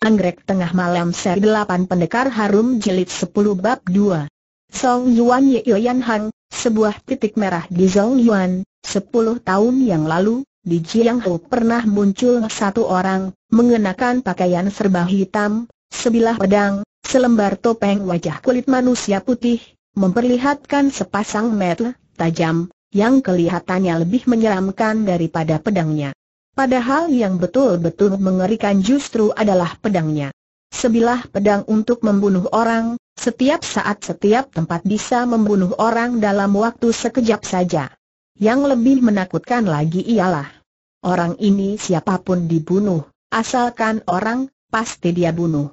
Anggrek Tengah Malam Seri 8 Pendekar Harum Jilid 10 Bab 2 Song Yuan Ye Yan Hang, sebuah titik merah di Song Yuan, Sepuluh tahun yang lalu, di Jiang Ho pernah muncul satu orang, mengenakan pakaian serba hitam, sebilah pedang, selembar topeng wajah kulit manusia putih, memperlihatkan sepasang mata tajam, yang kelihatannya lebih menyeramkan daripada pedangnya. Padahal yang betul-betul mengerikan justru adalah pedangnya. Sebilah pedang untuk membunuh orang, setiap saat setiap tempat bisa membunuh orang dalam waktu sekejap saja. Yang lebih menakutkan lagi ialah orang ini siapapun dibunuh, asalkan orang, pasti dia bunuh.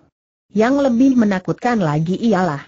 Yang lebih menakutkan lagi ialah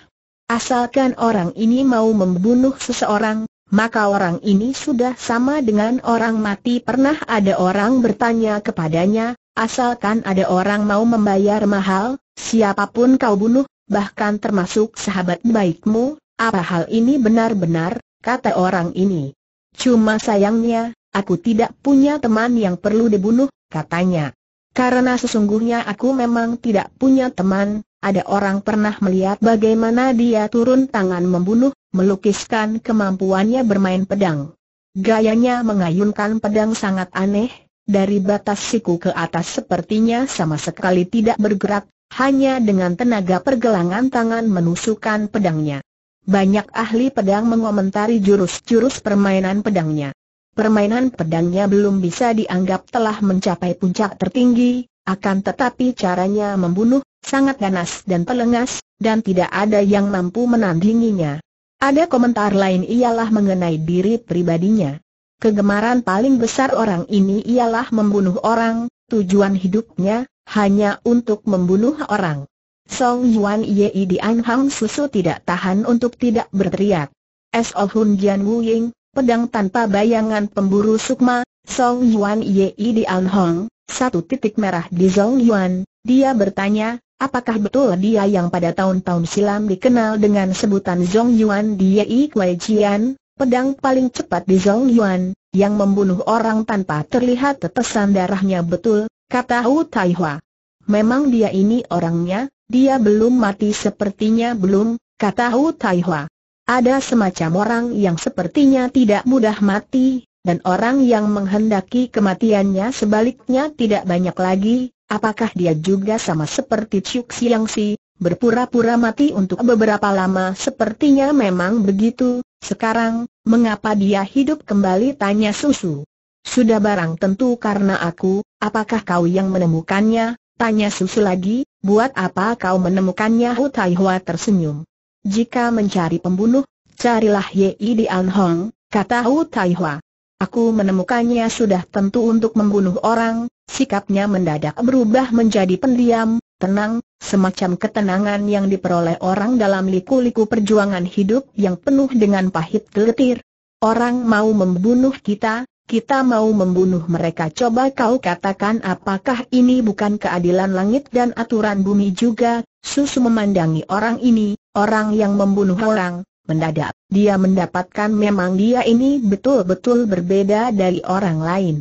asalkan orang ini mau membunuh seseorang, maka orang ini sudah sama dengan orang mati. Pernah ada orang bertanya kepadanya, asalkan ada orang mau membayar mahal, siapapun kau bunuh, bahkan termasuk sahabat baikmu, apa hal ini benar-benar, kata orang ini. Cuma sayangnya, aku tidak punya teman yang perlu dibunuh, katanya. Karena sesungguhnya aku memang tidak punya teman, ada orang pernah melihat bagaimana dia turun tangan membunuh, melukiskan kemampuannya bermain pedang. Gayanya mengayunkan pedang sangat aneh, dari batas siku ke atas sepertinya sama sekali tidak bergerak, hanya dengan tenaga pergelangan tangan menusukkan pedangnya. Banyak ahli pedang mengomentari jurus-jurus permainan pedangnya. Permainan pedangnya belum bisa dianggap telah mencapai puncak tertinggi, akan tetapi caranya membunuh, sangat ganas dan pelengas, dan tidak ada yang mampu menandinginya. Ada komentar lain ialah mengenai diri pribadinya. Kegemaran paling besar orang ini ialah membunuh orang, tujuan hidupnya hanya untuk membunuh orang. Song Yuan Yei di Hang Susu tidak tahan untuk tidak berteriak. So oh Hun Jian Wu Ying, pedang tanpa bayangan pemburu sukma, Song Yuan Yei di Hang, satu titik merah di Song Yuan, dia bertanya, Apakah betul dia yang pada tahun-tahun silam dikenal dengan sebutan Zhong Yuan Diei Kuei Jian, pedang paling cepat di Zhong Yuan, yang membunuh orang tanpa terlihat tetesan darahnya betul, kata Hu Taihua. Memang dia ini orangnya, dia belum mati sepertinya belum, kata Hu Taihua. Ada semacam orang yang sepertinya tidak mudah mati, dan orang yang menghendaki kematiannya sebaliknya tidak banyak lagi, Apakah dia juga sama seperti Chuk Siang Si, berpura-pura mati untuk beberapa lama sepertinya memang begitu, sekarang, mengapa dia hidup kembali tanya Susu. Sudah barang tentu karena aku, apakah kau yang menemukannya, tanya Susu lagi, buat apa kau menemukannya Hu Tai Hua tersenyum. Jika mencari pembunuh, carilah Di An Hong, kata Hu Tai Hua. Aku menemukannya sudah tentu untuk membunuh orang, sikapnya mendadak berubah menjadi pendiam, tenang, semacam ketenangan yang diperoleh orang dalam liku-liku perjuangan hidup yang penuh dengan pahit geletir. Orang mau membunuh kita, kita mau membunuh mereka coba kau katakan apakah ini bukan keadilan langit dan aturan bumi juga, susu memandangi orang ini, orang yang membunuh orang, Mendadak, dia mendapatkan memang dia ini betul-betul berbeda dari orang lain.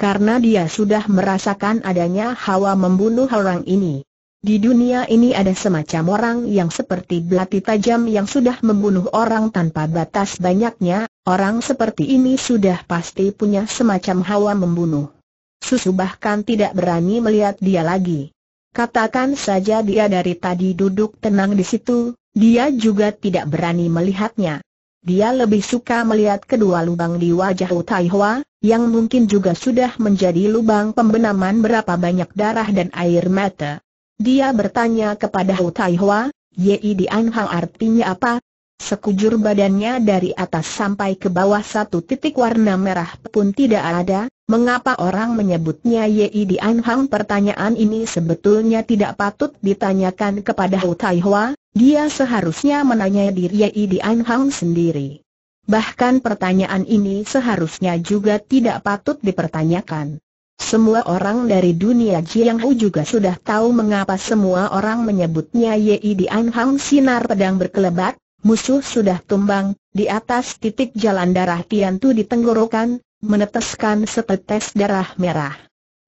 Karena dia sudah merasakan adanya hawa membunuh orang ini. Di dunia ini ada semacam orang yang seperti belati tajam yang sudah membunuh orang tanpa batas banyaknya, orang seperti ini sudah pasti punya semacam hawa membunuh. Susu bahkan tidak berani melihat dia lagi. Katakan saja dia dari tadi duduk tenang di situ, dia juga tidak berani melihatnya. Dia lebih suka melihat kedua lubang di wajah Utaihwa, yang mungkin juga sudah menjadi lubang pembenaman berapa banyak darah dan air mata. Dia bertanya kepada Yi Yei Dianhang artinya apa? Sekujur badannya dari atas sampai ke bawah satu titik warna merah pun tidak ada, mengapa orang menyebutnya Yei Dianhang? Pertanyaan ini sebetulnya tidak patut ditanyakan kepada Utaihwa, dia seharusnya menanya diri Idi Anhang sendiri. Bahkan pertanyaan ini seharusnya juga tidak patut dipertanyakan. Semua orang dari dunia Hu juga sudah tahu mengapa semua orang menyebutnya Yai di Anhang Sinar Pedang Berkelebat, musuh sudah tumbang, di atas titik jalan darah Tian Tiantu ditenggorokan, meneteskan setetes darah merah.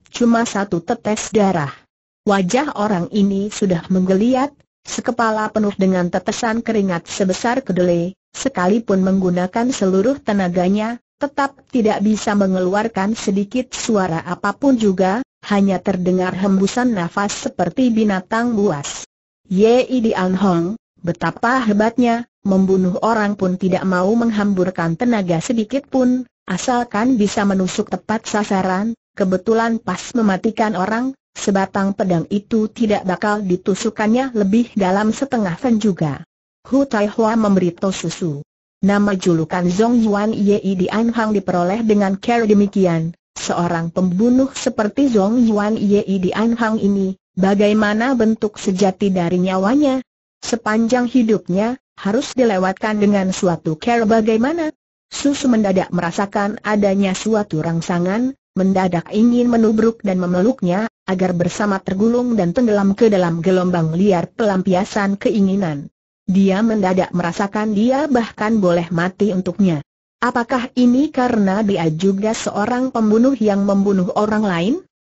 Cuma satu tetes darah. Wajah orang ini sudah menggeliat, Sekepala penuh dengan tetesan keringat sebesar kedelai, sekalipun menggunakan seluruh tenaganya, tetap tidak bisa mengeluarkan sedikit suara apapun juga, hanya terdengar hembusan nafas seperti binatang buas. Yei Dian Hong, betapa hebatnya, membunuh orang pun tidak mau menghamburkan tenaga sedikit pun, asalkan bisa menusuk tepat sasaran, kebetulan pas mematikan orang, sebatang pedang itu tidak bakal ditusukannya lebih dalam setengah fen juga. Hu Taihua Hua memberi Tosusu. Susu. Nama julukan Zong Yuan Yi di Anhang diperoleh dengan cara demikian, seorang pembunuh seperti Zong Yuan Yi di Anhang ini, bagaimana bentuk sejati dari nyawanya? Sepanjang hidupnya, harus dilewatkan dengan suatu cara bagaimana? Susu mendadak merasakan adanya suatu rangsangan, mendadak ingin menubruk dan memeluknya, agar bersama tergulung dan tenggelam ke dalam gelombang liar pelampiasan keinginan. Dia mendadak merasakan dia bahkan boleh mati untuknya. Apakah ini karena dia juga seorang pembunuh yang membunuh orang lain?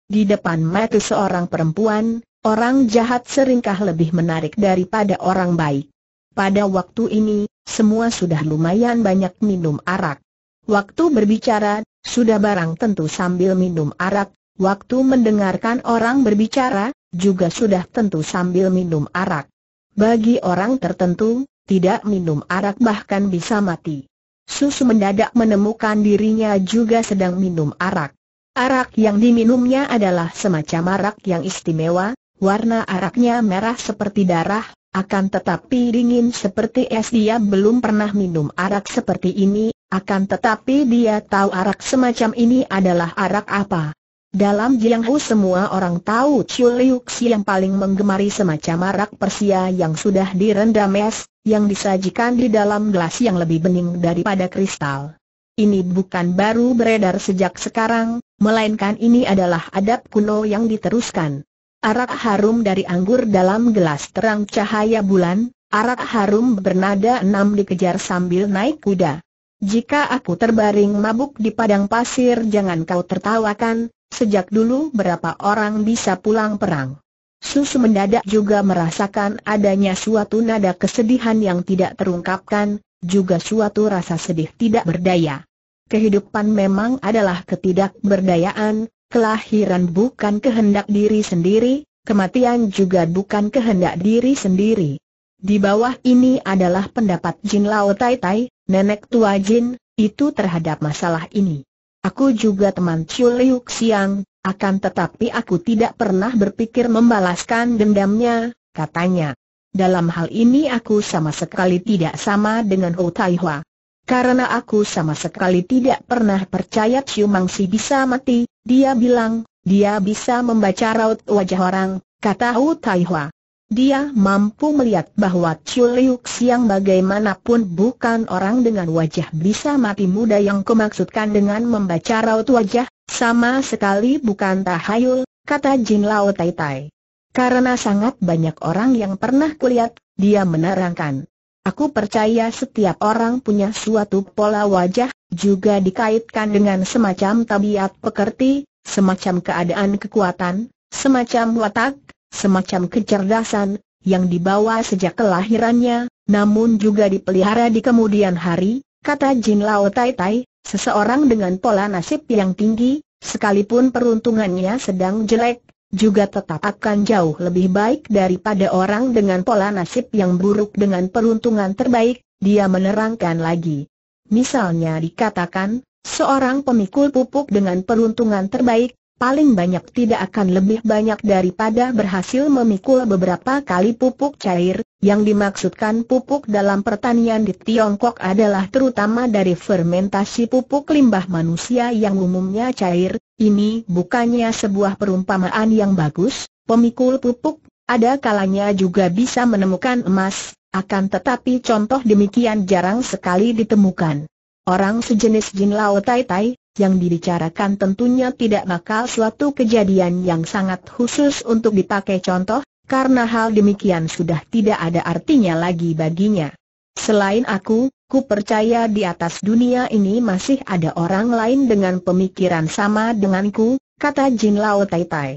Di depan mata seorang perempuan, orang jahat seringkah lebih menarik daripada orang baik. Pada waktu ini, semua sudah lumayan banyak minum arak. Waktu berbicara, sudah barang tentu sambil minum arak, Waktu mendengarkan orang berbicara, juga sudah tentu sambil minum arak. Bagi orang tertentu, tidak minum arak bahkan bisa mati. Susu mendadak menemukan dirinya juga sedang minum arak. Arak yang diminumnya adalah semacam arak yang istimewa, warna araknya merah seperti darah, akan tetapi dingin seperti es dia belum pernah minum arak seperti ini, akan tetapi dia tahu arak semacam ini adalah arak apa. Dalam Jianghu semua orang tahu Chiu Liu Xi yang paling menggemari semacam arak Persia yang sudah direndam es, yang disajikan di dalam gelas yang lebih bening daripada kristal. Ini bukan baru beredar sejak sekarang, melainkan ini adalah adab kuno yang diteruskan. Arak harum dari anggur dalam gelas terang cahaya bulan, arak harum bernada enam dikejar sambil naik kuda. Jika aku terbaring mabuk di padang pasir jangan kau tertawakan, Sejak dulu berapa orang bisa pulang perang? Susu mendadak juga merasakan adanya suatu nada kesedihan yang tidak terungkapkan, juga suatu rasa sedih tidak berdaya. Kehidupan memang adalah ketidakberdayaan, kelahiran bukan kehendak diri sendiri, kematian juga bukan kehendak diri sendiri. Di bawah ini adalah pendapat Jin Lao Tai Tai, nenek tua Jin, itu terhadap masalah ini. Aku juga teman Chiu Liu Xiang, akan tetapi aku tidak pernah berpikir membalaskan dendamnya, katanya. Dalam hal ini aku sama sekali tidak sama dengan Ho Tai Hua. Karena aku sama sekali tidak pernah percaya Chiu Mangsi bisa mati, dia bilang, dia bisa membaca raut wajah orang, kata Ho Tai Hua. Dia mampu melihat bahwa Chiu Liu Siang bagaimanapun bukan orang dengan wajah bisa mati muda yang kumaksudkan dengan membaca raut wajah, sama sekali bukan tahayul, kata Jin Lao Tai Tai. Karena sangat banyak orang yang pernah kulihat, dia menerangkan. Aku percaya setiap orang punya suatu pola wajah, juga dikaitkan dengan semacam tabiat pekerti, semacam keadaan kekuatan, semacam watak, semacam kecerdasan, yang dibawa sejak kelahirannya, namun juga dipelihara di kemudian hari, kata Jin Lao Tai Tai, seseorang dengan pola nasib yang tinggi, sekalipun peruntungannya sedang jelek, juga tetap akan jauh lebih baik daripada orang dengan pola nasib yang buruk dengan peruntungan terbaik, dia menerangkan lagi. Misalnya dikatakan, seorang pemikul pupuk dengan peruntungan terbaik, paling banyak tidak akan lebih banyak daripada berhasil memikul beberapa kali pupuk cair, yang dimaksudkan pupuk dalam pertanian di Tiongkok adalah terutama dari fermentasi pupuk limbah manusia yang umumnya cair, ini bukannya sebuah perumpamaan yang bagus, pemikul pupuk, ada kalanya juga bisa menemukan emas, akan tetapi contoh demikian jarang sekali ditemukan. Orang sejenis Jin Lao Tai Tai, yang dibicarakan tentunya tidak bakal suatu kejadian yang sangat khusus untuk dipakai contoh, karena hal demikian sudah tidak ada artinya lagi baginya. Selain aku, ku percaya di atas dunia ini masih ada orang lain dengan pemikiran sama denganku, kata Jin Lao Tai Tai.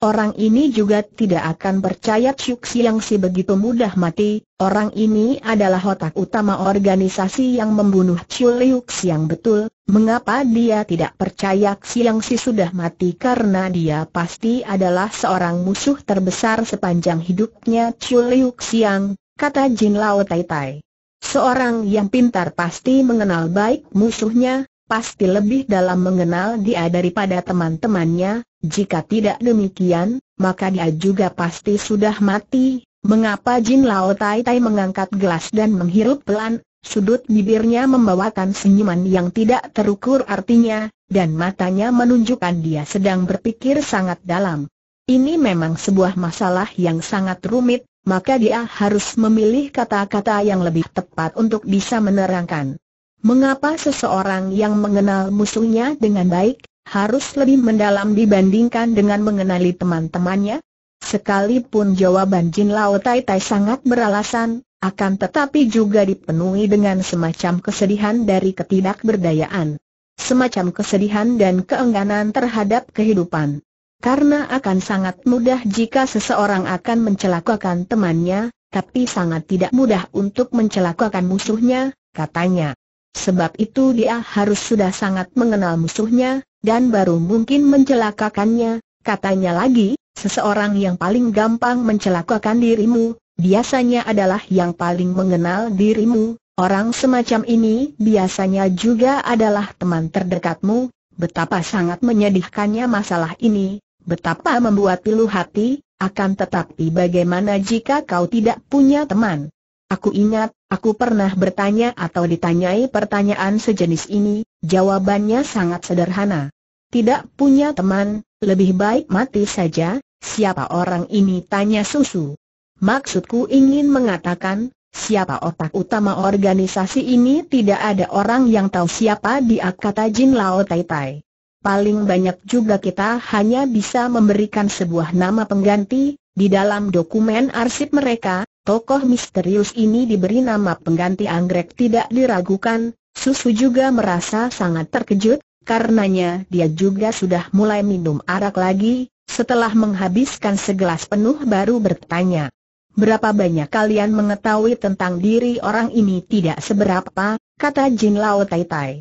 Orang ini juga tidak akan percaya Chuk Siang si begitu mudah mati, orang ini adalah otak utama organisasi yang membunuh Chuliuk Siang betul, mengapa dia tidak percaya Siang si sudah mati karena dia pasti adalah seorang musuh terbesar sepanjang hidupnya Chuliuk Siang, kata Jin Lao Tai Tai. Seorang yang pintar pasti mengenal baik musuhnya, pasti lebih dalam mengenal dia daripada teman-temannya, jika tidak demikian, maka dia juga pasti sudah mati. Mengapa Jin Lao Tai Tai mengangkat gelas dan menghirup pelan, sudut bibirnya membawakan senyuman yang tidak terukur artinya, dan matanya menunjukkan dia sedang berpikir sangat dalam. Ini memang sebuah masalah yang sangat rumit, maka dia harus memilih kata-kata yang lebih tepat untuk bisa menerangkan. Mengapa seseorang yang mengenal musuhnya dengan baik, harus lebih mendalam dibandingkan dengan mengenali teman-temannya? Sekalipun jawaban Jin Lao Tai Tai sangat beralasan, akan tetapi juga dipenuhi dengan semacam kesedihan dari ketidakberdayaan. Semacam kesedihan dan keengganan terhadap kehidupan. Karena akan sangat mudah jika seseorang akan mencelakakan temannya, tapi sangat tidak mudah untuk mencelakakan musuhnya, katanya. Sebab itu dia harus sudah sangat mengenal musuhnya, dan baru mungkin mencelakakannya, katanya lagi, seseorang yang paling gampang mencelakakan dirimu, biasanya adalah yang paling mengenal dirimu, orang semacam ini biasanya juga adalah teman terdekatmu, betapa sangat menyedihkannya masalah ini, betapa membuat pilu hati, akan tetapi bagaimana jika kau tidak punya teman? Aku ingat, aku pernah bertanya atau ditanyai pertanyaan sejenis ini, jawabannya sangat sederhana. Tidak punya teman, lebih baik mati saja, siapa orang ini tanya susu. Maksudku ingin mengatakan, siapa otak utama organisasi ini tidak ada orang yang tahu siapa di Akata Jin Lao Tai Tai. Paling banyak juga kita hanya bisa memberikan sebuah nama pengganti, di dalam dokumen arsip mereka, Tokoh misterius ini diberi nama pengganti anggrek tidak diragukan, Susu juga merasa sangat terkejut, karenanya dia juga sudah mulai minum arak lagi, setelah menghabiskan segelas penuh baru bertanya. Berapa banyak kalian mengetahui tentang diri orang ini tidak seberapa, kata Jin Lao Tai Tai.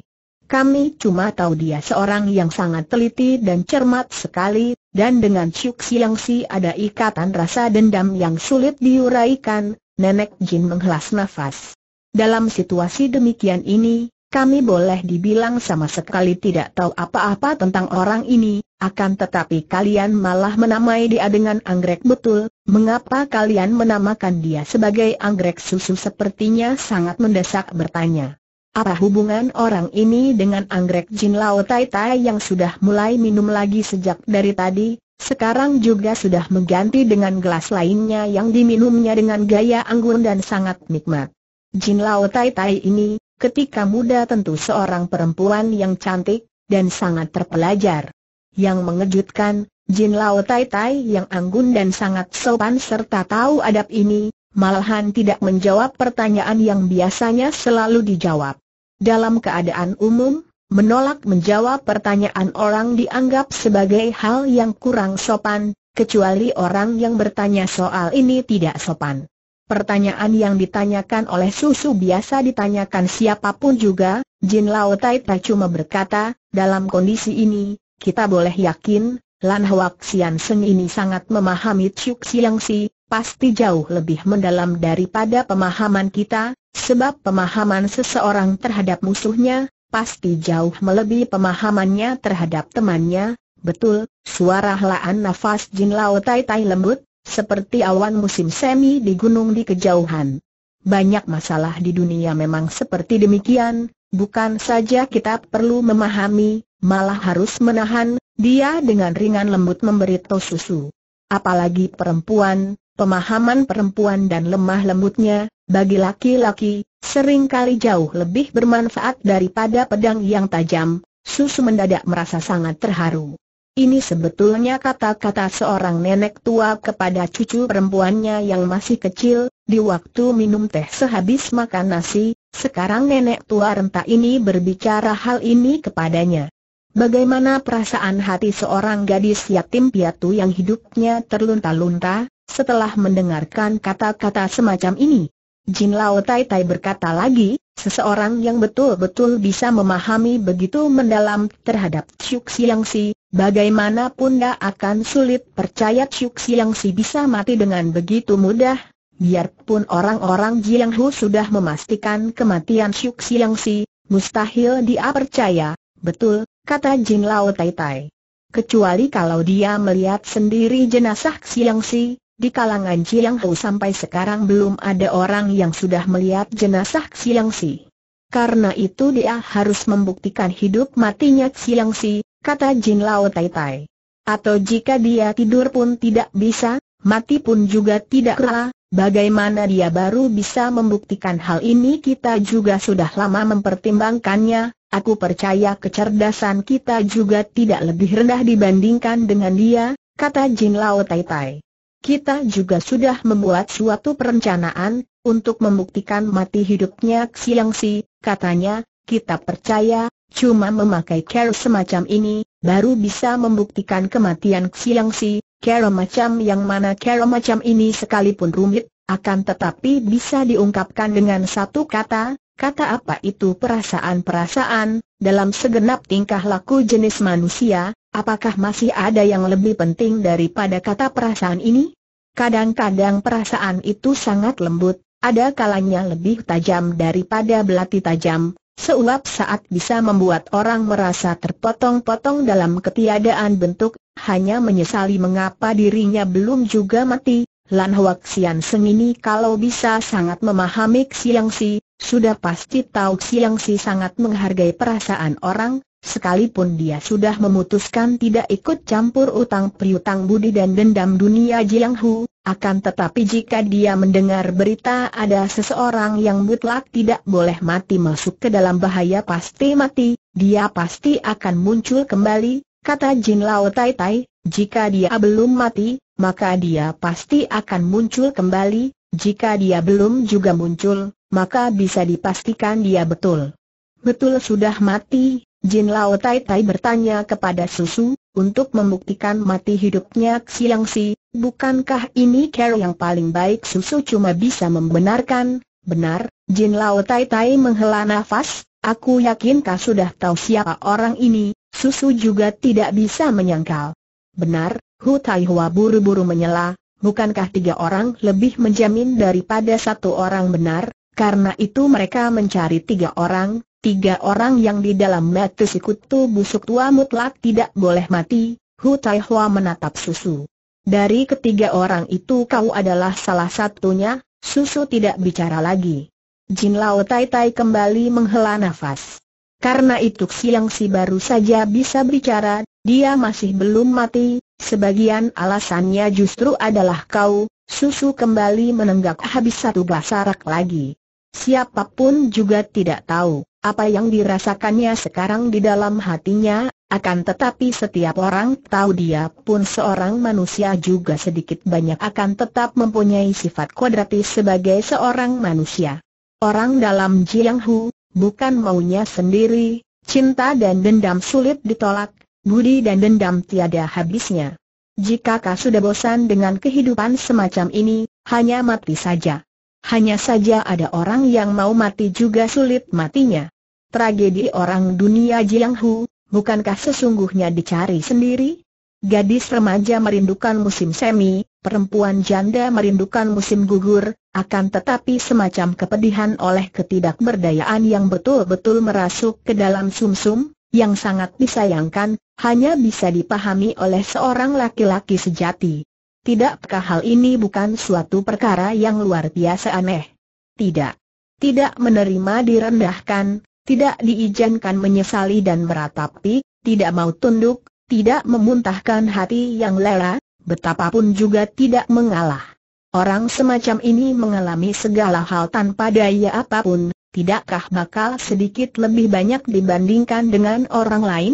Kami cuma tahu dia seorang yang sangat teliti dan cermat sekali, dan dengan Chuk Siang Si ada ikatan rasa dendam yang sulit diuraikan, Nenek Jin menghelas nafas. Dalam situasi demikian ini, kami boleh dibilang sama sekali tidak tahu apa-apa tentang orang ini, akan tetapi kalian malah menamai dia dengan anggrek betul, mengapa kalian menamakan dia sebagai anggrek susu sepertinya sangat mendesak bertanya. Apa hubungan orang ini dengan anggrek Jin Lao Tai Tai yang sudah mulai minum lagi sejak dari tadi, sekarang juga sudah mengganti dengan gelas lainnya yang diminumnya dengan gaya anggun dan sangat nikmat. Jin Lao Tai Tai ini, ketika muda tentu seorang perempuan yang cantik, dan sangat terpelajar. Yang mengejutkan, Jin Lao Tai Tai yang anggun dan sangat sopan serta tahu adab ini, Malahan tidak menjawab pertanyaan yang biasanya selalu dijawab. Dalam keadaan umum, menolak menjawab pertanyaan orang dianggap sebagai hal yang kurang sopan, kecuali orang yang bertanya soal ini tidak sopan. Pertanyaan yang ditanyakan oleh susu biasa ditanyakan siapapun juga, Jin Lao Tai cuma berkata, dalam kondisi ini, kita boleh yakin, Lan Hwak Sian Seng ini sangat memahami Chuk Siang Si, pasti jauh lebih mendalam daripada pemahaman kita, sebab pemahaman seseorang terhadap musuhnya, pasti jauh melebihi pemahamannya terhadap temannya, betul, suara helaan nafas Jin Lao Tai Tai lembut, seperti awan musim semi di gunung di kejauhan. Banyak masalah di dunia memang seperti demikian, bukan saja kita perlu memahami, malah harus menahan, dia dengan ringan lembut memberi susu. Apalagi perempuan, Pemahaman perempuan dan lemah lembutnya, bagi laki-laki, seringkali jauh lebih bermanfaat daripada pedang yang tajam, Susu mendadak merasa sangat terharu. Ini sebetulnya kata-kata seorang nenek tua kepada cucu perempuannya yang masih kecil, di waktu minum teh sehabis makan nasi, sekarang nenek tua renta ini berbicara hal ini kepadanya. Bagaimana perasaan hati seorang gadis yatim piatu yang hidupnya terlunta-lunta, setelah mendengarkan kata-kata semacam ini. Jin Lao Tai Tai berkata lagi, seseorang yang betul-betul bisa memahami begitu mendalam terhadap Chuk Siang Si, bagaimanapun gak akan sulit percaya Chuk Siang Si bisa mati dengan begitu mudah. Biarpun orang-orang Jiang Hu sudah memastikan kematian Chuk Siang Si, mustahil dia percaya. Betul, kata Jin Lao Tai Tai. Kecuali kalau dia melihat sendiri jenazah Siang Si, di kalangan Chiang Hu sampai sekarang belum ada orang yang sudah melihat jenazah Xiang Si. Karena itu dia harus membuktikan hidup matinya Xiang Si, kata Jin Lao Tai Tai. Atau jika dia tidur pun tidak bisa, mati pun juga tidak rela, bagaimana dia baru bisa membuktikan hal ini kita juga sudah lama mempertimbangkannya, aku percaya kecerdasan kita juga tidak lebih rendah dibandingkan dengan dia, kata Jin Lao Tai Tai. Kita juga sudah membuat suatu perencanaan, untuk membuktikan mati hidupnya Xiang Si, katanya, kita percaya, cuma memakai cara semacam ini, baru bisa membuktikan kematian Xiang Si, care macam yang mana Cara macam ini sekalipun rumit, akan tetapi bisa diungkapkan dengan satu kata, kata apa itu perasaan-perasaan, dalam segenap tingkah laku jenis manusia, apakah masih ada yang lebih penting daripada kata perasaan ini? Kadang-kadang perasaan itu sangat lembut, ada kalanya lebih tajam daripada belati tajam, seulap saat bisa membuat orang merasa terpotong-potong dalam ketiadaan bentuk, hanya menyesali mengapa dirinya belum juga mati. Lan Hoak Sian Seng ini kalau bisa sangat memahami Xiang Si, sudah pasti Tau Siang Si sangat menghargai perasaan orang, sekalipun dia sudah memutuskan tidak ikut campur utang priutang budi dan dendam dunia Jiang Hu, akan tetapi jika dia mendengar berita ada seseorang yang mutlak tidak boleh mati masuk ke dalam bahaya pasti mati, dia pasti akan muncul kembali, kata Jin Lao Tai Tai, jika dia belum mati, maka dia pasti akan muncul kembali, jika dia belum juga muncul, maka bisa dipastikan dia betul. Betul sudah mati, Jin Lao Tai Tai bertanya kepada Susu, untuk membuktikan mati hidupnya Xiang Si, bukankah ini cara yang paling baik Susu cuma bisa membenarkan, benar, Jin Lao Tai Tai menghela nafas, aku yakin kau sudah tahu siapa orang ini, Susu juga tidak bisa menyangkal. Benar, Hu Tai Hua buru-buru menyela, bukankah tiga orang lebih menjamin daripada satu orang benar, karena itu mereka mencari tiga orang, tiga orang yang di dalam metu sikutu busuk tua mutlak tidak boleh mati, Hu Tai Hua menatap susu. Dari ketiga orang itu kau adalah salah satunya, susu tidak bicara lagi. Jin Lao Tai Tai kembali menghela nafas. Karena itu siang si baru saja bisa bicara, dia masih belum mati, sebagian alasannya justru adalah kau, susu kembali menenggak habis satu basarak lagi. Siapapun juga tidak tahu apa yang dirasakannya sekarang di dalam hatinya, akan tetapi setiap orang tahu dia pun seorang manusia juga sedikit banyak akan tetap mempunyai sifat kuadratis sebagai seorang manusia. Orang dalam Jiang Hu, bukan maunya sendiri, cinta dan dendam sulit ditolak, budi dan dendam tiada habisnya. Jika kau sudah bosan dengan kehidupan semacam ini, hanya mati saja. Hanya saja ada orang yang mau mati juga sulit matinya. Tragedi orang dunia Jiang Hu, bukankah sesungguhnya dicari sendiri? Gadis remaja merindukan musim semi, perempuan janda merindukan musim gugur, akan tetapi semacam kepedihan oleh ketidakberdayaan yang betul-betul merasuk ke dalam sumsum, yang sangat disayangkan, hanya bisa dipahami oleh seorang laki-laki sejati. Tidakkah hal ini bukan suatu perkara yang luar biasa aneh? Tidak. Tidak menerima direndahkan, tidak diizinkan menyesali dan meratapi, tidak mau tunduk, tidak memuntahkan hati yang lela, betapapun juga tidak mengalah. Orang semacam ini mengalami segala hal tanpa daya apapun, tidakkah bakal sedikit lebih banyak dibandingkan dengan orang lain?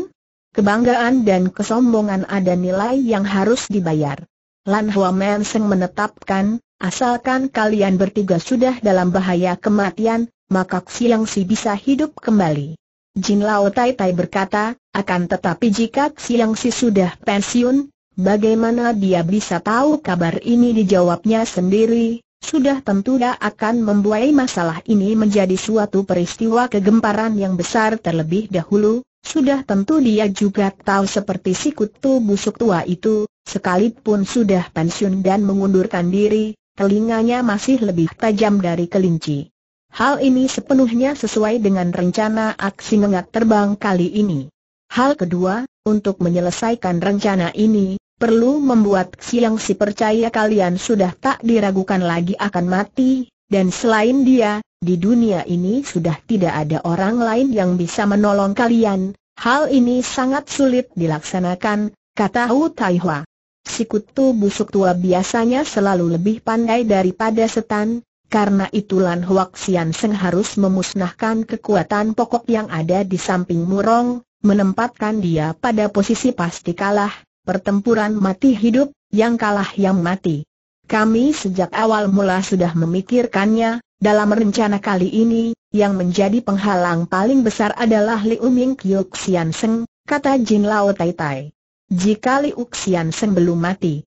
Kebanggaan dan kesombongan ada nilai yang harus dibayar. Lan Hua Men menetapkan, asalkan kalian bertiga sudah dalam bahaya kematian, maka Xiang Si bisa hidup kembali. Jin Lao Tai Tai berkata, akan tetapi jika Xiang Si sudah pensiun, bagaimana dia bisa tahu kabar ini dijawabnya sendiri, sudah tentu dia akan membuai masalah ini menjadi suatu peristiwa kegemparan yang besar terlebih dahulu, sudah tentu dia juga tahu seperti si kutu busuk tua itu, sekalipun sudah pensiun dan mengundurkan diri, telinganya masih lebih tajam dari kelinci. Hal ini sepenuhnya sesuai dengan rencana aksi mengat terbang kali ini. Hal kedua, untuk menyelesaikan rencana ini, perlu membuat siang si percaya kalian sudah tak diragukan lagi akan mati, dan selain dia, di dunia ini sudah tidak ada orang lain yang bisa menolong kalian, hal ini sangat sulit dilaksanakan, kata Hu Taihua. Sikutu busuk tua biasanya selalu lebih pandai daripada setan, karena itulah Huak Sian Seng harus memusnahkan kekuatan pokok yang ada di samping Murong, menempatkan dia pada posisi pasti kalah, pertempuran mati hidup, yang kalah yang mati. Kami sejak awal mula sudah memikirkannya, dalam rencana kali ini, yang menjadi penghalang paling besar adalah Liu Ming Kyuk Sian Seng, kata Jin Lao Tai Tai. Jika Liu Xian Seng belum mati,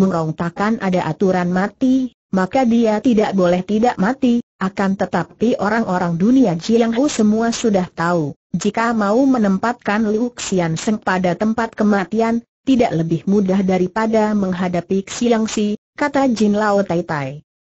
mengongkakan ada aturan mati, maka dia tidak boleh tidak mati, akan tetapi orang-orang dunia Jiang Hu semua sudah tahu, jika mau menempatkan Liu Xian Seng pada tempat kematian, tidak lebih mudah daripada menghadapi Xiang Si, kata Jin Lao Tai Tai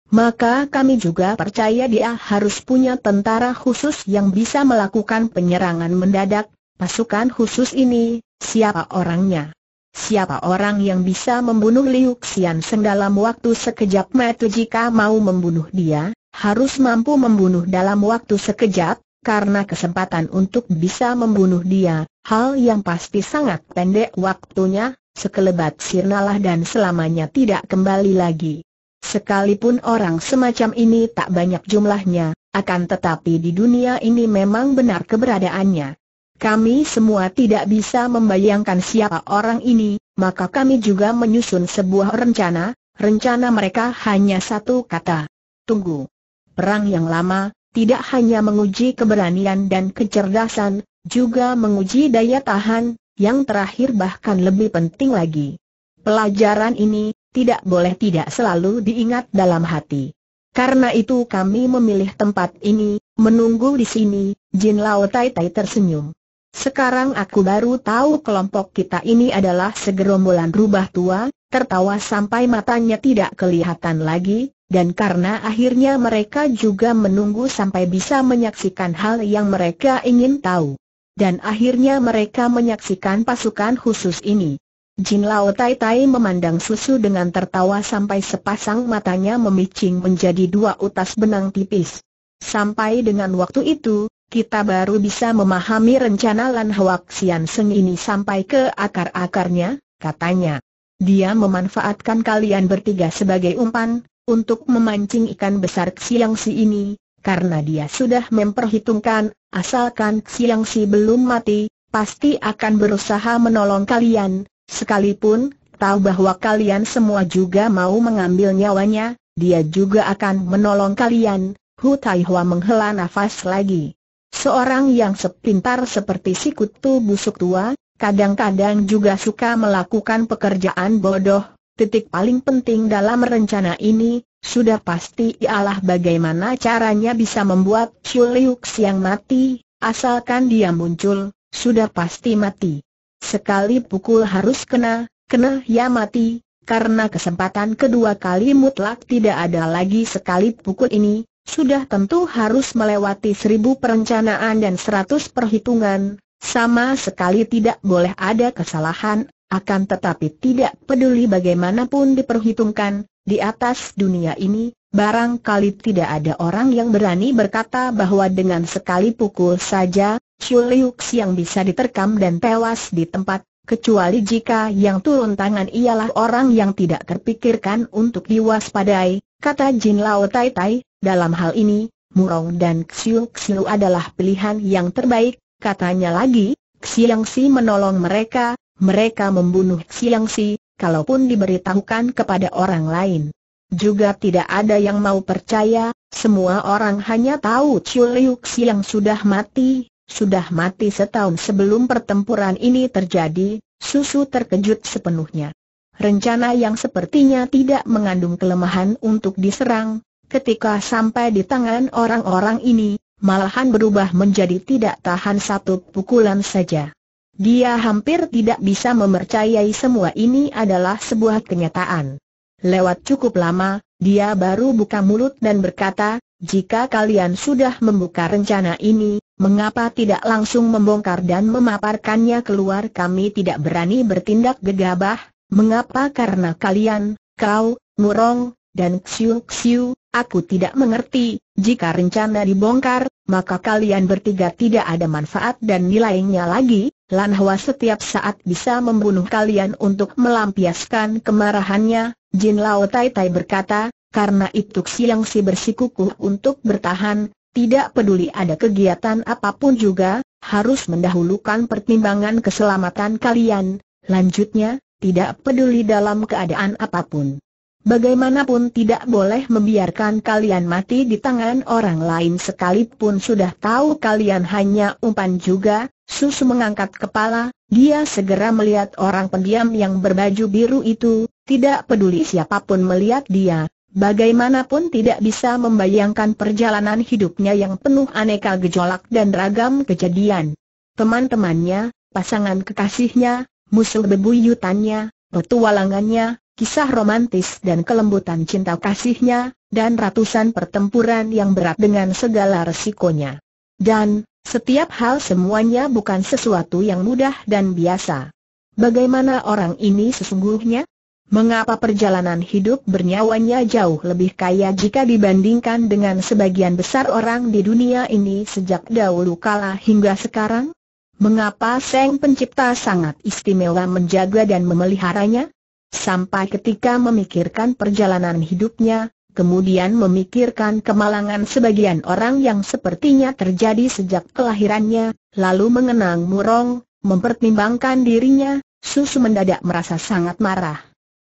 maka kami juga percaya dia harus punya tentara khusus yang bisa melakukan penyerangan mendadak. Pasukan khusus ini, siapa orangnya? Siapa orang yang bisa membunuh Liu Xian dalam waktu sekejap mata jika mau membunuh dia, harus mampu membunuh dalam waktu sekejap, karena kesempatan untuk bisa membunuh dia, hal yang pasti sangat pendek waktunya, sekelebat sirnalah dan selamanya tidak kembali lagi. Sekalipun orang semacam ini tak banyak jumlahnya, akan tetapi di dunia ini memang benar keberadaannya. Kami semua tidak bisa membayangkan siapa orang ini, maka kami juga menyusun sebuah rencana, rencana mereka hanya satu kata. Tunggu. Perang yang lama, tidak hanya menguji keberanian dan kecerdasan, juga menguji daya tahan, yang terakhir bahkan lebih penting lagi. Pelajaran ini, tidak boleh tidak selalu diingat dalam hati. Karena itu kami memilih tempat ini, menunggu di sini, Jin Lao Tai Tai tersenyum. Sekarang aku baru tahu kelompok kita ini adalah segerombolan rubah tua, tertawa sampai matanya tidak kelihatan lagi, dan karena akhirnya mereka juga menunggu sampai bisa menyaksikan hal yang mereka ingin tahu. Dan akhirnya mereka menyaksikan pasukan khusus ini. Jin Lao Tai Tai memandang susu dengan tertawa sampai sepasang matanya memicing menjadi dua utas benang tipis. Sampai dengan waktu itu, kita baru bisa memahami rencana Lan Hoak Sian Seng ini sampai ke akar-akarnya, katanya. Dia memanfaatkan kalian bertiga sebagai umpan, untuk memancing ikan besar Xiang Si ini, karena dia sudah memperhitungkan, asalkan Xiang Si belum mati, pasti akan berusaha menolong kalian, Sekalipun, tahu bahwa kalian semua juga mau mengambil nyawanya, dia juga akan menolong kalian. Hu Tai Hua menghela nafas lagi. Seorang yang sepintar seperti si kutu busuk tua, kadang-kadang juga suka melakukan pekerjaan bodoh. Titik paling penting dalam rencana ini, sudah pasti ialah bagaimana caranya bisa membuat Chuliuks yang mati, asalkan dia muncul, sudah pasti mati. Sekali pukul harus kena, kena ya mati, karena kesempatan kedua kali mutlak tidak ada lagi sekali pukul ini, sudah tentu harus melewati seribu perencanaan dan seratus perhitungan, sama sekali tidak boleh ada kesalahan, akan tetapi tidak peduli bagaimanapun diperhitungkan, di atas dunia ini, Barangkali tidak ada orang yang berani berkata bahwa dengan sekali pukul saja, Chu yang bisa diterkam dan tewas di tempat, kecuali jika yang turun tangan ialah orang yang tidak terpikirkan untuk diwaspadai, kata Jin Lao Tai Tai, dalam hal ini, Murong dan Xiu Xiu adalah pilihan yang terbaik, katanya lagi, Xiang Si menolong mereka, mereka membunuh Xiang Si, kalaupun diberitahukan kepada orang lain. Juga tidak ada yang mau percaya, semua orang hanya tahu Chiu Xi yang sudah mati, sudah mati setahun sebelum pertempuran ini terjadi, Susu terkejut sepenuhnya. Rencana yang sepertinya tidak mengandung kelemahan untuk diserang, ketika sampai di tangan orang-orang ini, malahan berubah menjadi tidak tahan satu pukulan saja. Dia hampir tidak bisa mempercayai semua ini adalah sebuah kenyataan. Lewat cukup lama, dia baru buka mulut dan berkata, jika kalian sudah membuka rencana ini, mengapa tidak langsung membongkar dan memaparkannya keluar kami tidak berani bertindak gegabah, mengapa karena kalian, kau, Murong, dan Xiu Xiu, aku tidak mengerti, jika rencana dibongkar, maka kalian bertiga tidak ada manfaat dan nilainya lagi, Lan Hua setiap saat bisa membunuh kalian untuk melampiaskan kemarahannya, Jin Lao Tai Tai berkata, karena itu siang si bersikukuh untuk bertahan, tidak peduli ada kegiatan apapun juga, harus mendahulukan pertimbangan keselamatan kalian, lanjutnya, tidak peduli dalam keadaan apapun. Bagaimanapun tidak boleh membiarkan kalian mati di tangan orang lain sekalipun sudah tahu kalian hanya umpan juga, Susu mengangkat kepala, dia segera melihat orang pendiam yang berbaju biru itu, tidak peduli siapapun melihat dia, bagaimanapun tidak bisa membayangkan perjalanan hidupnya yang penuh aneka gejolak dan ragam kejadian. Teman-temannya, pasangan kekasihnya, musuh bebuyutannya, petualangannya, kisah romantis dan kelembutan cinta kasihnya, dan ratusan pertempuran yang berat dengan segala resikonya. Dan, setiap hal semuanya bukan sesuatu yang mudah dan biasa. Bagaimana orang ini sesungguhnya? Mengapa perjalanan hidup bernyawanya jauh lebih kaya jika dibandingkan dengan sebagian besar orang di dunia ini sejak dahulu kala hingga sekarang? Mengapa Sang Pencipta sangat istimewa menjaga dan memeliharanya? Sampai ketika memikirkan perjalanan hidupnya, kemudian memikirkan kemalangan sebagian orang yang sepertinya terjadi sejak kelahirannya, lalu mengenang murong, mempertimbangkan dirinya, Susu mendadak merasa sangat marah.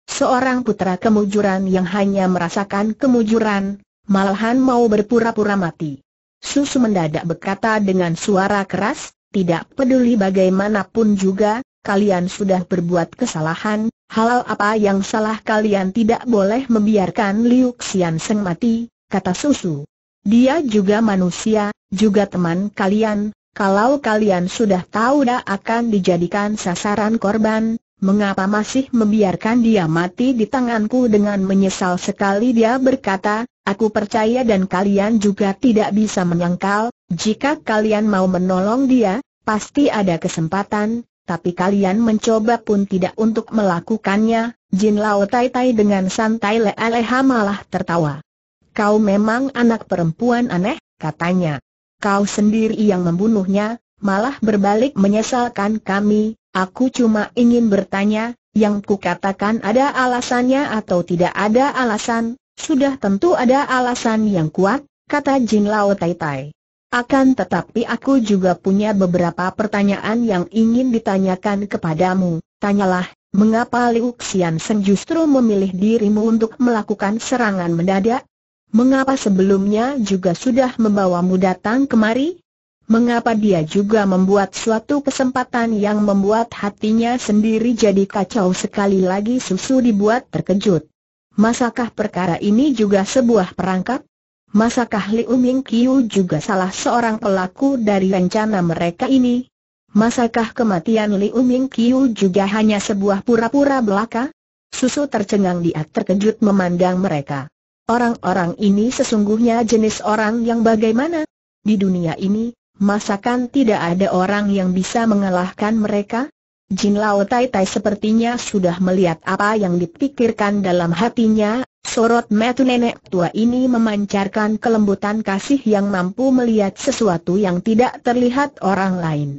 Seorang putra kemujuran yang hanya merasakan kemujuran, malahan mau berpura-pura mati. Susu mendadak berkata dengan suara keras, tidak peduli bagaimanapun juga, kalian sudah berbuat kesalahan, Halal apa yang salah kalian tidak boleh membiarkan Liu Xian Seng mati, kata Susu. Dia juga manusia, juga teman kalian, kalau kalian sudah tahu dah akan dijadikan sasaran korban, mengapa masih membiarkan dia mati di tanganku dengan menyesal sekali dia berkata, aku percaya dan kalian juga tidak bisa menyangkal, jika kalian mau menolong dia, pasti ada kesempatan, tapi kalian mencoba pun tidak untuk melakukannya, Jin Lao Tai Tai dengan santai leleha malah tertawa. Kau memang anak perempuan aneh, katanya. Kau sendiri yang membunuhnya, malah berbalik menyesalkan kami, aku cuma ingin bertanya, yang kukatakan ada alasannya atau tidak ada alasan, sudah tentu ada alasan yang kuat, kata Jin Lao Tai Tai. Akan tetapi aku juga punya beberapa pertanyaan yang ingin ditanyakan kepadamu. Tanyalah, mengapa Liu Xian Seng justru memilih dirimu untuk melakukan serangan mendadak? Mengapa sebelumnya juga sudah membawamu datang kemari? Mengapa dia juga membuat suatu kesempatan yang membuat hatinya sendiri jadi kacau sekali lagi susu dibuat terkejut? Masakah perkara ini juga sebuah perangkap? Masakah Liu Ming Kiu juga salah seorang pelaku dari rencana mereka ini? Masakah kematian Liu Ming Kiu juga hanya sebuah pura-pura belaka? Susu tercengang dia terkejut memandang mereka. Orang-orang ini sesungguhnya jenis orang yang bagaimana? Di dunia ini, masakan tidak ada orang yang bisa mengalahkan mereka? Jin Lao Tai Tai sepertinya sudah melihat apa yang dipikirkan dalam hatinya, Sorot metu nenek tua ini memancarkan kelembutan kasih yang mampu melihat sesuatu yang tidak terlihat orang lain.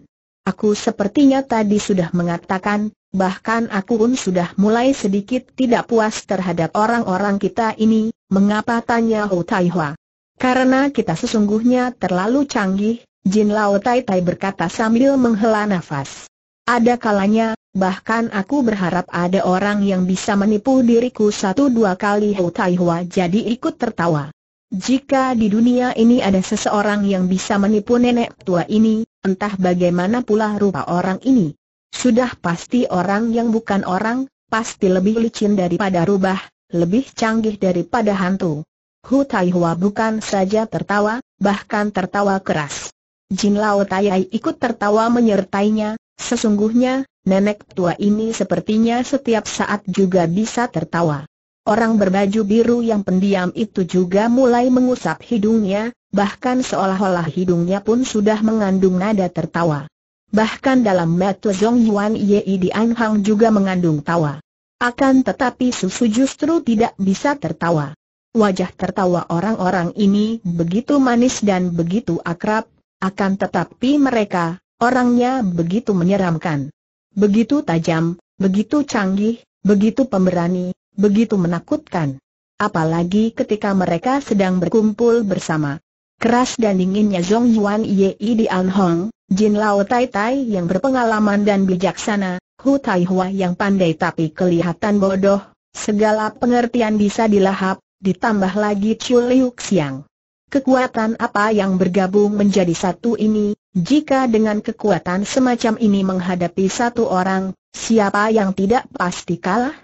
Aku sepertinya tadi sudah mengatakan, bahkan aku pun sudah mulai sedikit tidak puas terhadap orang-orang kita ini, mengapa tanya Hu Tai Hua? Karena kita sesungguhnya terlalu canggih, Jin Lao Tai Tai berkata sambil menghela nafas. Ada kalanya, Bahkan aku berharap ada orang yang bisa menipu diriku satu dua kali Hu Tai Hua jadi ikut tertawa. Jika di dunia ini ada seseorang yang bisa menipu nenek tua ini, entah bagaimana pula rupa orang ini. Sudah pasti orang yang bukan orang, pasti lebih licin daripada rubah, lebih canggih daripada hantu. Hu Tai Hua bukan saja tertawa, bahkan tertawa keras. Jin Lao Tai ikut tertawa menyertainya, Sesungguhnya, nenek tua ini sepertinya setiap saat juga bisa tertawa. Orang berbaju biru yang pendiam itu juga mulai mengusap hidungnya, bahkan seolah-olah hidungnya pun sudah mengandung nada tertawa. Bahkan dalam metu Zhong Yuan Yei di Anhang juga mengandung tawa. Akan tetapi Susu justru tidak bisa tertawa. Wajah tertawa orang-orang ini begitu manis dan begitu akrab, akan tetapi mereka, Orangnya begitu menyeramkan. Begitu tajam, begitu canggih, begitu pemberani, begitu menakutkan. Apalagi ketika mereka sedang berkumpul bersama. Keras dan dinginnya Zhong Yuan Ye di An Hong, Jin Lao Tai Tai yang berpengalaman dan bijaksana, Hu Tai Hua yang pandai tapi kelihatan bodoh, segala pengertian bisa dilahap, ditambah lagi Chu Liu Xiang. Kekuatan apa yang bergabung menjadi satu ini, jika dengan kekuatan semacam ini menghadapi satu orang, siapa yang tidak pasti kalah?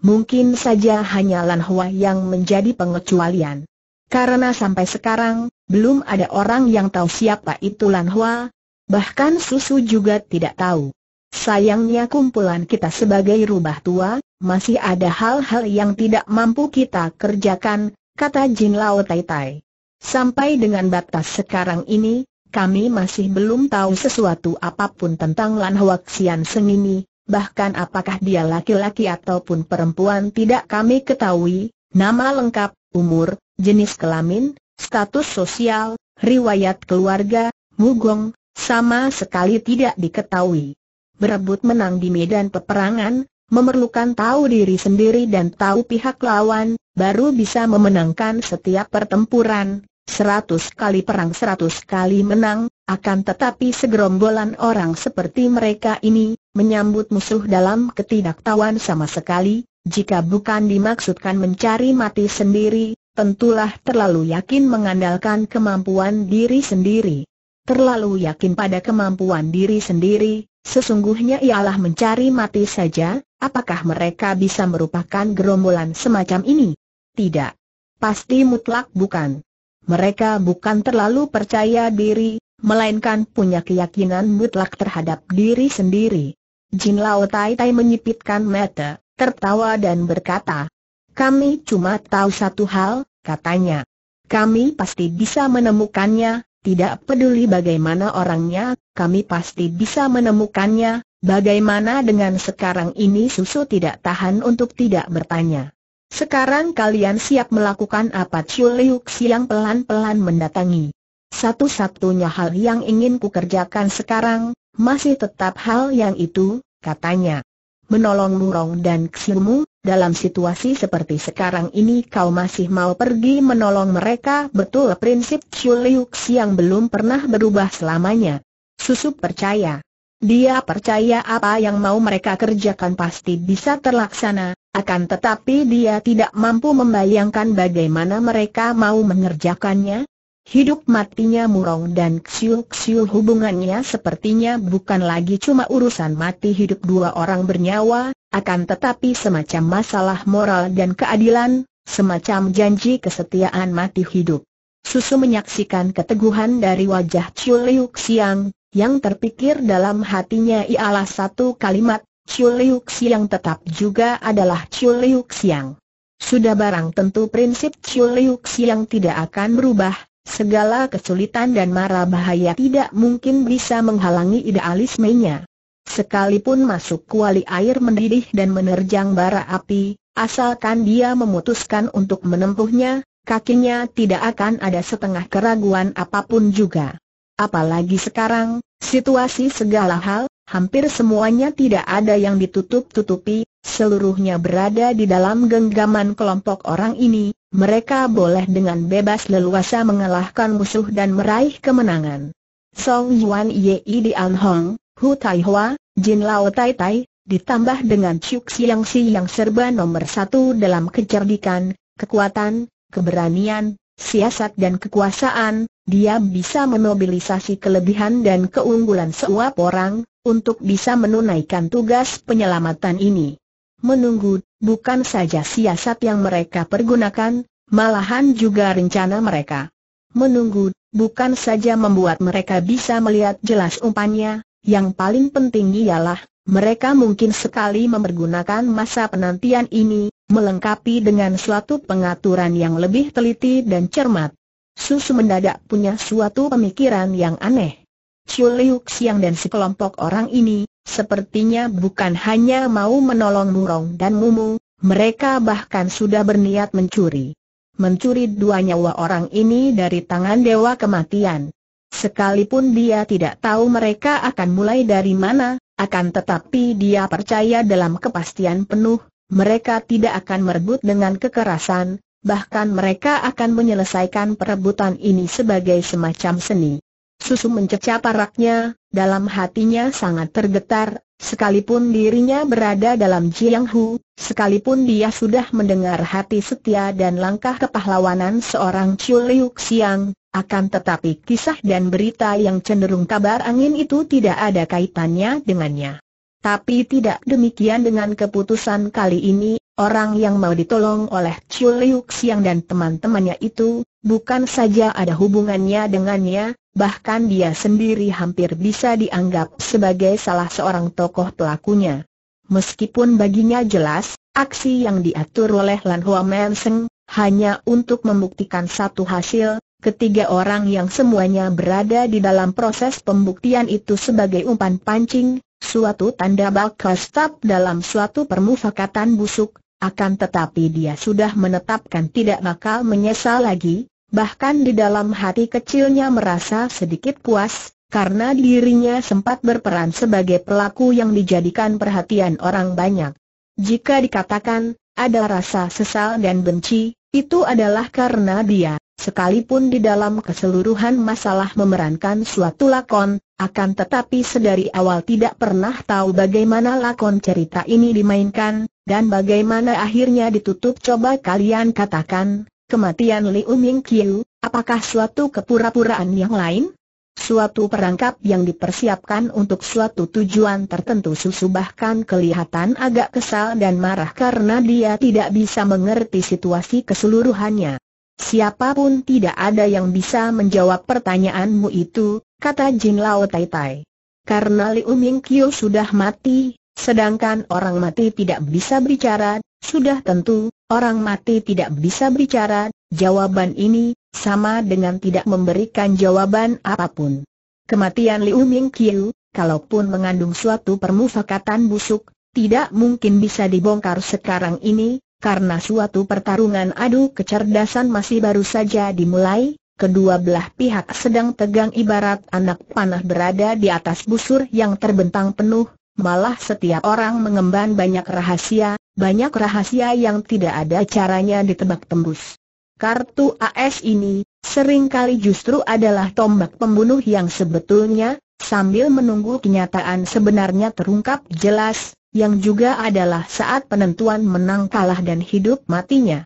Mungkin saja hanya Lan Hua yang menjadi pengecualian. Karena sampai sekarang, belum ada orang yang tahu siapa itu Lan Hua, bahkan Susu juga tidak tahu. Sayangnya kumpulan kita sebagai rubah tua, masih ada hal-hal yang tidak mampu kita kerjakan, kata Jin Lao Tai Tai. Sampai dengan batas sekarang ini, kami masih belum tahu sesuatu apapun tentang Lan Hwaksian Seng ini, bahkan apakah dia laki-laki ataupun perempuan tidak kami ketahui, nama lengkap, umur, jenis kelamin, status sosial, riwayat keluarga, mugong, sama sekali tidak diketahui. Berebut menang di medan peperangan, memerlukan tahu diri sendiri dan tahu pihak lawan, baru bisa memenangkan setiap pertempuran, Seratus kali perang seratus kali menang, akan tetapi segerombolan orang seperti mereka ini, menyambut musuh dalam ketidaktahuan sama sekali, jika bukan dimaksudkan mencari mati sendiri, tentulah terlalu yakin mengandalkan kemampuan diri sendiri. Terlalu yakin pada kemampuan diri sendiri, sesungguhnya ialah mencari mati saja, apakah mereka bisa merupakan gerombolan semacam ini? Tidak. Pasti mutlak bukan. Mereka bukan terlalu percaya diri, melainkan punya keyakinan mutlak terhadap diri sendiri. Jin Lao Tai Tai menyipitkan mata, tertawa dan berkata, Kami cuma tahu satu hal, katanya. Kami pasti bisa menemukannya, tidak peduli bagaimana orangnya, kami pasti bisa menemukannya, bagaimana dengan sekarang ini susu tidak tahan untuk tidak bertanya. Sekarang kalian siap melakukan apa Chiu Liu Xiang pelan-pelan mendatangi. Satu-satunya hal yang ingin kukerjakan sekarang, masih tetap hal yang itu, katanya. Menolong Murong dan Xiumu, dalam situasi seperti sekarang ini kau masih mau pergi menolong mereka betul prinsip Chiu Liu Xiang belum pernah berubah selamanya. Susup percaya. Dia percaya apa yang mau mereka kerjakan pasti bisa terlaksana, akan tetapi dia tidak mampu membayangkan bagaimana mereka mau mengerjakannya. Hidup matinya Murong dan Xiu-Xiu hubungannya sepertinya bukan lagi cuma urusan mati hidup dua orang bernyawa, akan tetapi semacam masalah moral dan keadilan, semacam janji kesetiaan mati hidup. Susu menyaksikan keteguhan dari wajah Xiu Liu Xiang, yang terpikir dalam hatinya ialah satu kalimat, Chiu Liu Xiang tetap juga adalah Chiu Liu Xiang. Sudah barang tentu prinsip Chiu Liu Xiang tidak akan berubah, segala kesulitan dan mara bahaya tidak mungkin bisa menghalangi idealismenya. Sekalipun masuk kuali air mendidih dan menerjang bara api, asalkan dia memutuskan untuk menempuhnya, kakinya tidak akan ada setengah keraguan apapun juga. Apalagi sekarang, situasi segala hal, hampir semuanya tidak ada yang ditutup-tutupi, seluruhnya berada di dalam genggaman kelompok orang ini, mereka boleh dengan bebas leluasa mengalahkan musuh dan meraih kemenangan. Song Yuan Yei An Hong, Hu Tai Hua, Jin Lao Tai Tai, ditambah dengan Chuk Siang Si yang serba nomor satu dalam kecerdikan, kekuatan, keberanian, siasat dan kekuasaan, dia bisa memobilisasi kelebihan dan keunggulan seuap orang, untuk bisa menunaikan tugas penyelamatan ini. Menunggu, bukan saja siasat yang mereka pergunakan, malahan juga rencana mereka. Menunggu, bukan saja membuat mereka bisa melihat jelas umpannya, yang paling penting ialah, mereka mungkin sekali mempergunakan masa penantian ini, melengkapi dengan suatu pengaturan yang lebih teliti dan cermat. Susu mendadak punya suatu pemikiran yang aneh. Chiu Liu Xiang dan sekelompok orang ini, sepertinya bukan hanya mau menolong Murong dan Mumu, mereka bahkan sudah berniat mencuri. Mencuri dua nyawa orang ini dari tangan Dewa Kematian. Sekalipun dia tidak tahu mereka akan mulai dari mana, akan tetapi dia percaya dalam kepastian penuh, mereka tidak akan merebut dengan kekerasan, bahkan mereka akan menyelesaikan perebutan ini sebagai semacam seni. Susu mencecah paraknya, dalam hatinya sangat tergetar, sekalipun dirinya berada dalam Jiang Hu, sekalipun dia sudah mendengar hati setia dan langkah kepahlawanan seorang Chiu Liu Xiang, akan tetapi kisah dan berita yang cenderung kabar angin itu tidak ada kaitannya dengannya. Tapi tidak demikian dengan keputusan kali ini, orang yang mau ditolong oleh Chiu Liu Xiang dan teman-temannya itu, bukan saja ada hubungannya dengannya, bahkan dia sendiri hampir bisa dianggap sebagai salah seorang tokoh pelakunya. Meskipun baginya jelas, aksi yang diatur oleh Lan Hua Menseng, hanya untuk membuktikan satu hasil, ketiga orang yang semuanya berada di dalam proses pembuktian itu sebagai umpan pancing, suatu tanda bakal stop dalam suatu permufakatan busuk, akan tetapi dia sudah menetapkan tidak bakal menyesal lagi, bahkan di dalam hati kecilnya merasa sedikit puas, karena dirinya sempat berperan sebagai pelaku yang dijadikan perhatian orang banyak. Jika dikatakan, ada rasa sesal dan benci, itu adalah karena dia, sekalipun di dalam keseluruhan masalah memerankan suatu lakon, akan tetapi sedari awal tidak pernah tahu bagaimana lakon cerita ini dimainkan, dan bagaimana akhirnya ditutup coba kalian katakan, Kematian Liu Qiu, apakah suatu kepura-puraan yang lain? Suatu perangkap yang dipersiapkan untuk suatu tujuan tertentu Susu bahkan kelihatan agak kesal dan marah karena dia tidak bisa mengerti situasi keseluruhannya. Siapapun tidak ada yang bisa menjawab pertanyaanmu itu, kata Jin Lao Tai Tai. Karena Liu Qiu sudah mati, sedangkan orang mati tidak bisa bicara, sudah tentu, orang mati tidak bisa bicara, jawaban ini, sama dengan tidak memberikan jawaban apapun. Kematian Liu Ming Kiu, kalaupun mengandung suatu permufakatan busuk, tidak mungkin bisa dibongkar sekarang ini, karena suatu pertarungan adu kecerdasan masih baru saja dimulai, kedua belah pihak sedang tegang ibarat anak panah berada di atas busur yang terbentang penuh, malah setiap orang mengemban banyak rahasia, banyak rahasia yang tidak ada caranya ditebak tembus. Kartu AS ini, seringkali justru adalah tombak pembunuh yang sebetulnya, sambil menunggu kenyataan sebenarnya terungkap jelas, yang juga adalah saat penentuan menang kalah dan hidup matinya.